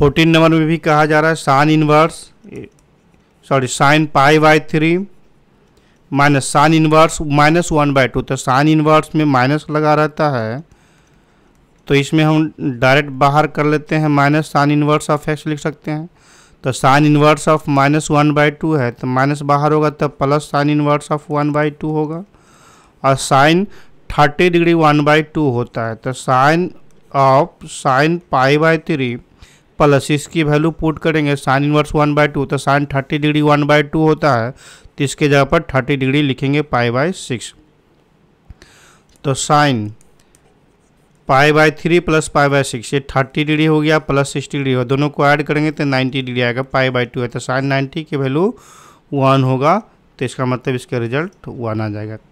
fourteen number में भी कहा जा रहा है sine inverse sorry sine pi by three minus sine inverse minus one by two तो साइन इन्वर्स में माइनस लगा रहता है तो इसमें हम डायरेक्ट बाहर कर लेते हैं minus sine inverse of x लिख सकते हैं तो sine inverse of minus one by two है तो माइनस बाहर होगा तो plus sine inverse of one by two होगा और sine thirty degree one by two होता है तो sine of sine pi by three plus इसकी वैल्यू पुट करेंगे sine inverse one by two तो sine thirty degree one by two होता है तो इसके जगह पर थर्टी डिग्री लिखेंगे पाई बाय सिक्स तो sine pi by three plus pi by six ये थर्टी डिग्री हो गया प्लस सिक्सटी डिग्री हो दोनों को ऐड करेंगे तो नाइन्टी डिग्री आएगा पाई बाय टू है तो साइन नाइन्टी की वैल्यू वन होगा तो इसका मतलब इसका रिजल्ट वन आ जाएगा